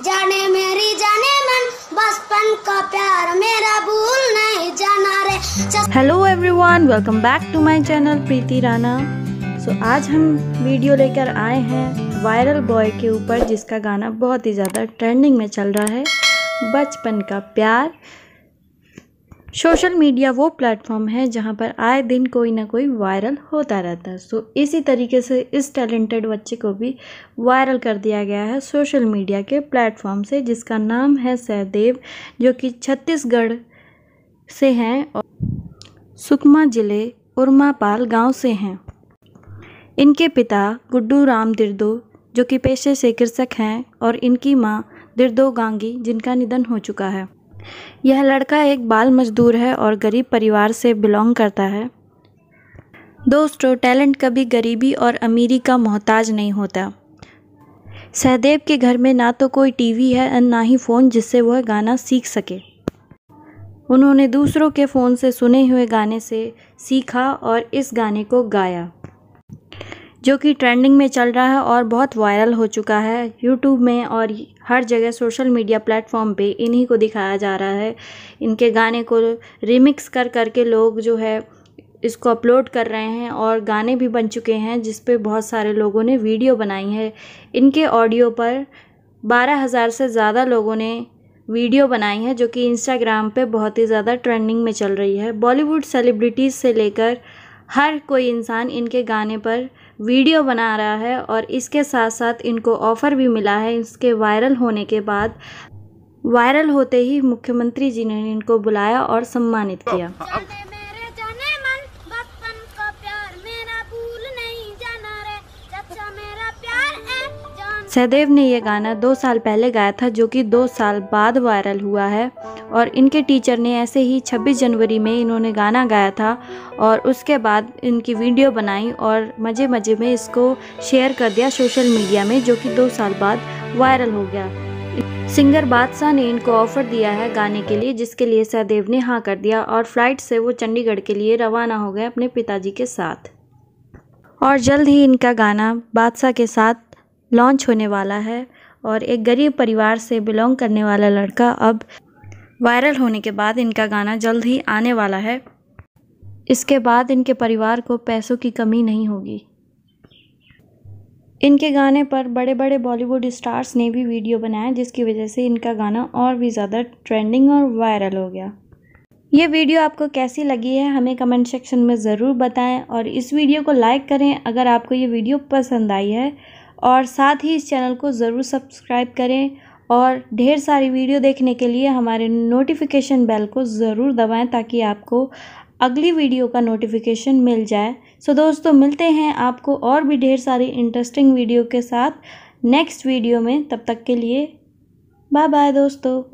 जाने मेरी जाने मन बचपन का प्यार मेरा भूल नहीं जाना रे hello everyone welcome back to my channel Preeti Rana so आज हम वीडियो लेकर आए हैं वायरल बॉय के ऊपर जिसका गाना बहुत ही ज़्यादा ट्रेंडिंग में चल रहा है बचपन का प्यार सोशल मीडिया वो प्लेटफॉर्म है जहाँ पर आए दिन कोई ना कोई वायरल होता रहता है सो इसी तरीके से इस टैलेंटेड बच्चे को भी वायरल कर दिया गया है सोशल मीडिया के प्लेटफॉर्म से जिसका नाम है सहदेव जो कि छत्तीसगढ़ से हैं और सुकमा ज़िले उर्मापाल गांव से हैं इनके पिता गुड्डू राम दिर्दो जो कि पेशे से कृषक हैं और इनकी माँ दिर्दो गांगी जिनका निधन हो चुका है यह लड़का एक बाल मजदूर है और गरीब परिवार से बिलोंग करता है दोस्तों टैलेंट कभी गरीबी और अमीरी का मोहताज नहीं होता सहदेव के घर में ना तो कोई टीवी है और ना ही फ़ोन जिससे वह गाना सीख सके उन्होंने दूसरों के फ़ोन से सुने हुए गाने से सीखा और इस गाने को गाया जो कि ट्रेंडिंग में चल रहा है और बहुत वायरल हो चुका है यूट्यूब में और हर जगह सोशल मीडिया प्लेटफॉर्म पे इन्हीं को दिखाया जा रहा है इनके गाने को रिमिक्स कर करके लोग जो है इसको अपलोड कर रहे हैं और गाने भी बन चुके हैं जिस पे बहुत सारे लोगों ने वीडियो बनाई है इनके ऑडियो पर बारह हज़ार से ज़्यादा लोगों ने वीडियो बनाई है जो कि इंस्टाग्राम पे बहुत ही ज़्यादा ट्रेंडिंग में चल रही है बॉलीवुड सेलिब्रिटीज़ से लेकर हर कोई इंसान इनके गाने पर वीडियो बना रहा है और इसके साथ साथ इनको ऑफ़र भी मिला है इसके वायरल होने के बाद वायरल होते ही मुख्यमंत्री जी ने इनको बुलाया और सम्मानित किया सहदेव ने यह गाना दो साल पहले गाया था जो कि दो साल बाद वायरल हुआ है और इनके टीचर ने ऐसे ही 26 जनवरी में इन्होंने गाना गाया था और उसके बाद इनकी वीडियो बनाई और मज़े मज़े में इसको शेयर कर दिया सोशल मीडिया में जो कि दो साल बाद वायरल हो गया सिंगर बादशाह ने इनको ऑफर दिया है गाने के लिए जिसके लिए सहदेव ने हाँ कर दिया और फ्लाइट से वो चंडीगढ़ के लिए रवाना हो गए अपने पिताजी के साथ और जल्द ही इनका गाना बादशाह के साथ लॉन्च होने वाला है और एक गरीब परिवार से बिलोंग करने वाला लड़का अब वायरल होने के बाद इनका गाना जल्द ही आने वाला है इसके बाद इनके परिवार को पैसों की कमी नहीं होगी इनके गाने पर बड़े बड़े बॉलीवुड स्टार्स ने भी वीडियो बनाए जिसकी वजह से इनका गाना और भी ज़्यादा ट्रेंडिंग और वायरल हो गया ये वीडियो आपको कैसी लगी है हमें कमेंट सेक्शन में ज़रूर बताएं और इस वीडियो को लाइक करें अगर आपको ये वीडियो पसंद आई है और साथ ही इस चैनल को ज़रूर सब्सक्राइब करें और ढेर सारी वीडियो देखने के लिए हमारे नोटिफिकेशन बेल को ज़रूर दबाएं ताकि आपको अगली वीडियो का नोटिफिकेशन मिल जाए सो दोस्तों मिलते हैं आपको और भी ढेर सारी इंटरेस्टिंग वीडियो के साथ नेक्स्ट वीडियो में तब तक के लिए बाय बाय दोस्तों